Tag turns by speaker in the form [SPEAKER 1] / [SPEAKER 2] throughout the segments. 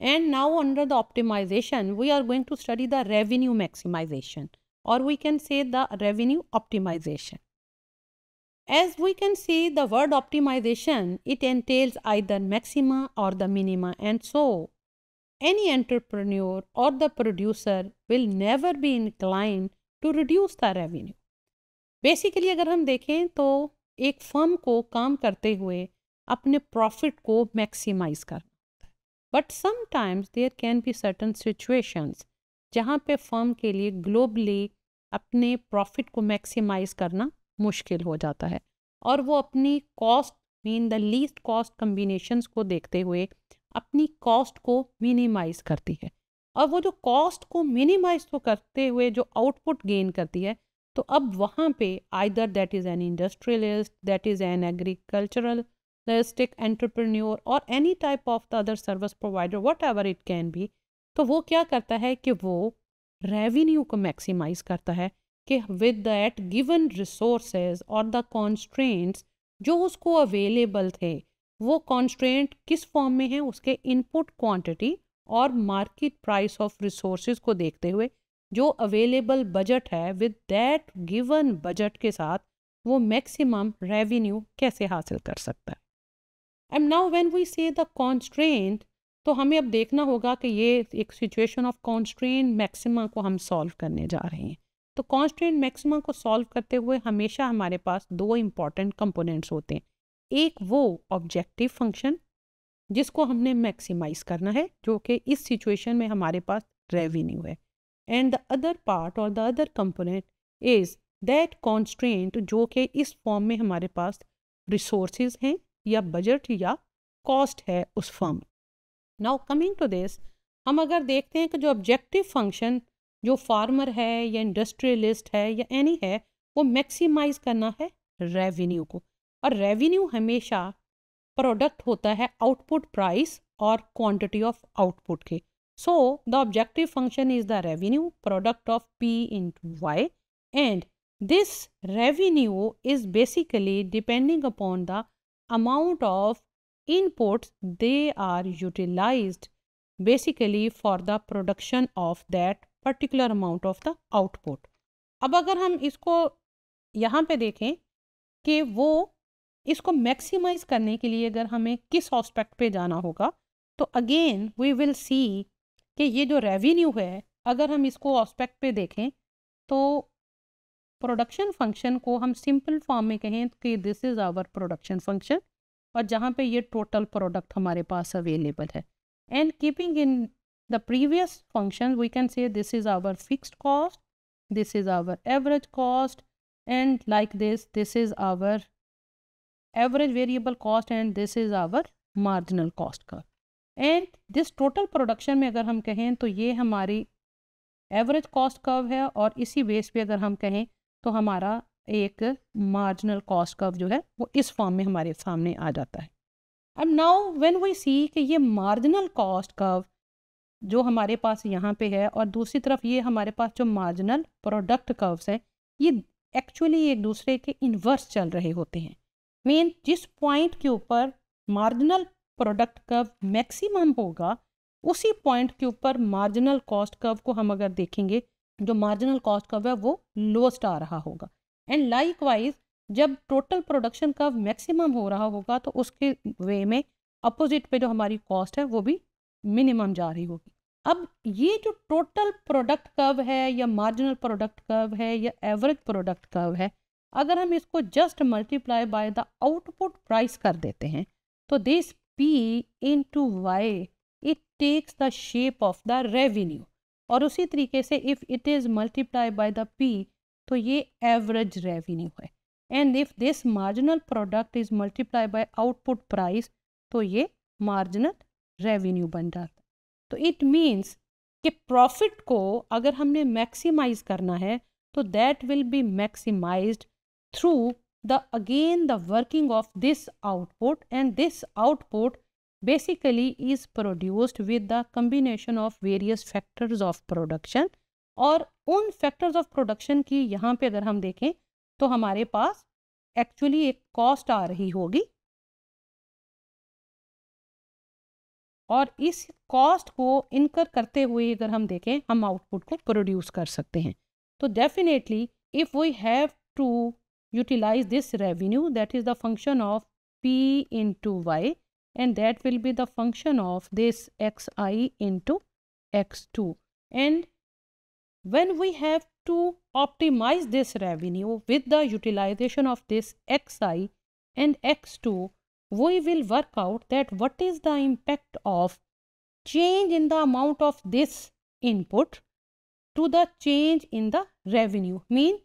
[SPEAKER 1] And now under the optimization, we are going to study the revenue maximization or we can say the revenue optimization. As we can see the word optimization, it entails either maxima or the minima and so any entrepreneur or the producer will never be inclined to reduce the revenue. basically agar hum देखें to ek firm ko kaam karte hue apne profit ko maximize kar but sometimes there can be certain situations जहाँ पे firm के लिए globally अपने profit को maximise करना मुश्किल हो जाता है और वो अपनी cost mean the least cost combinations को देखते हुए अपनी कॉस्ट को मिनिमाइज करती है और वो जो कॉस्ट को मिनिमाइज तो करते हुए जो आउटपुट गेन करती है तो अब वहाँ पे either that is an industrialist that is an agricultural logistic entrepreneur or any type of the other service provider whatever it can be तो वो क्या करता है कि वो रेवेन्यू को मैक्सिमाइज करता है कि विद दैट गिवन रिसोर्सेज और द कॉन्स्ट्रेंट्स जो उसको अवेलेबल थे वो कॉन्स्ट्रेंट किस फॉर्म में है उसके इनपुट क्वांटिटी और मार्केट प्राइस ऑफ रिसोर्स को देखते हुए जो अवेलेबल बजट है विद दैट गिवन बजट के साथ वो मैक्सिमम रेवेन्यू कैसे हासिल कर सकता है and now when we see the constraint तो हमें अब देखना होगा कि ये एक सिचुएशन ऑफ कॉन्स्ट्रेंट मैक्सिमा को हम सॉल्व करने जा रहे हैं तो कॉन्स्ट्रेंट मैक्सिमा को सॉल्व करते हुए हमेशा हमारे पास दो इम्पॉर्टेंट कंपोनेंट्स होते हैं एक वो ऑब्जेक्टिव फंक्शन जिसको हमने मैक्सिमाइज करना है जो कि इस सिचुएशन में हमारे पास रेवेन्यू है एंड द अदर पार्ट और the other component is that constraint जो कि इस फॉर्म में हमारे पास रिसोर्स हैं या बजट या कॉस्ट है उस firm now coming to this हम अगर देखते हैं कि जो ऑब्जेक्टिव फंक्शन जो फार्मर है या इंडस्ट्रियलिस्ट है या एनी है वो मैक्सिमाइज करना है रेवेन्यू को और रेवेन्यू हमेशा प्रोडक्ट होता है आउटपुट प्राइस और क्वांटिटी ऑफ आउटपुट के so the objective function is the revenue product of P in Y and this revenue is basically depending upon the amount of inputs they are utilized basically for the production of that particular amount of the output. ab agar hum isko yahan pe देखें ki wo isko maximize karne ke liye agar hame kis aspect pe jana hoga to again we will see ki ye jo revenue hai agar hum isko aspect pe देखें to production function को हम simple form में कहें कि this is our production function और जहाँ पे ये टोटल प्रोडक्ट हमारे पास अवेलेबल है and keeping in the previous function we can say this is our fixed cost this is our average cost and like this this is our average variable cost and this is our marginal cost का and this total production में अगर हम कहें तो ये हमारी average cost curve है और इसी बेस पे अगर हम कहें तो हमारा एक मार्जिनल कॉस्ट कर्व जो है वो इस फॉर्म में हमारे सामने आ जाता है अब नाउ व्हेन वी सी कि ये मार्जिनल कॉस्ट कर्व जो हमारे पास यहाँ पे है और दूसरी तरफ ये हमारे पास जो मार्जिनल प्रोडक्ट कर्व्स हैं ये एक्चुअली एक दूसरे के इन्वर्स चल रहे होते हैं मेन जिस पॉइंट के ऊपर मार्जिनल प्रोडक्ट कर्व मैक्सिमम होगा उसी पॉइंट के ऊपर मार्जिनल कॉस्ट कर्व को हम अगर देखेंगे जो मार्जिनल कॉस्ट कर्व है वो लोएस्ट आ रहा होगा एंड लाइक वाइज जब टोटल प्रोडक्शन कव मैक्सिमम हो रहा होगा तो उसके वे में अपोजिट पे जो हमारी कॉस्ट है वो भी मिनिमम जा रही होगी अब ये जो टोटल प्रोडक्ट कर्व है या मार्जिनल प्रोडक्ट कर्व है या एवरेज प्रोडक्ट कर्व है अगर हम इसको just multiply by the output price कर देते हैं तो this P into Y it takes the shape of the revenue और उसी तरीके से if it is multiply by the P तो ये एवरेज रेवेन्यू है and if this marginal product is multiply by output price तो ये marginal revenue बन जाता है तो इट मीन्स कि प्रॉफिट को अगर हमने मैक्सिमाइज करना है तो that will be maximise through the again the working of this output and this output basically is produced with the combination of various factors of production और उन factors of production की यहाँ पर अगर हम देखें तो हमारे पास actually एक cost आ रही होगी और इस कॉस्ट को इनकर करते हुए अगर हम देखें हम आउटपुट को प्रोड्यूस कर सकते हैं तो definitely if we have to utilise this revenue that is the function of P into Y and that will be the function of this xi into x2 and when we have to optimize this revenue with the utilization of this xi and x2 we will work out that what is the impact of change in the amount of this input to the change in the revenue mean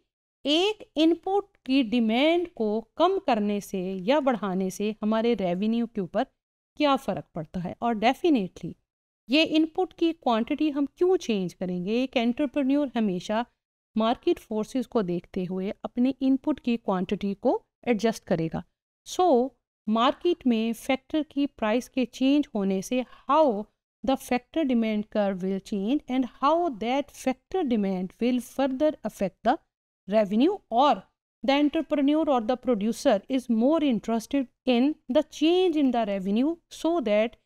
[SPEAKER 1] एक input की demand को कम करने से या बढ़ाने से हमारे रेवेन्यू के ऊपर क्या फ़र्क पड़ता है और डेफिनेटली ये इनपुट की क्वांटिटी हम क्यों चेंज करेंगे एक एंटरप्रेन्योर हमेशा मार्केट फोर्सेस को देखते हुए अपने इनपुट की क्वांटिटी को एडजस्ट करेगा सो so, मार्केट में फैक्टर की प्राइस के चेंज होने से हाउ द फैक्टर डिमांड कर will change and how that factor demand will further affect the revenue or the entrepreneur or the producer is more interested in the change in the revenue so that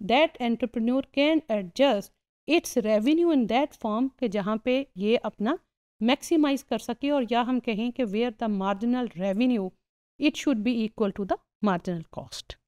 [SPEAKER 1] that entrepreneur can adjust its revenue in that form ke jahan pe ye apna maximize kar sake aur ya hum कहें ke where the marginal revenue it should be equal to the marginal cost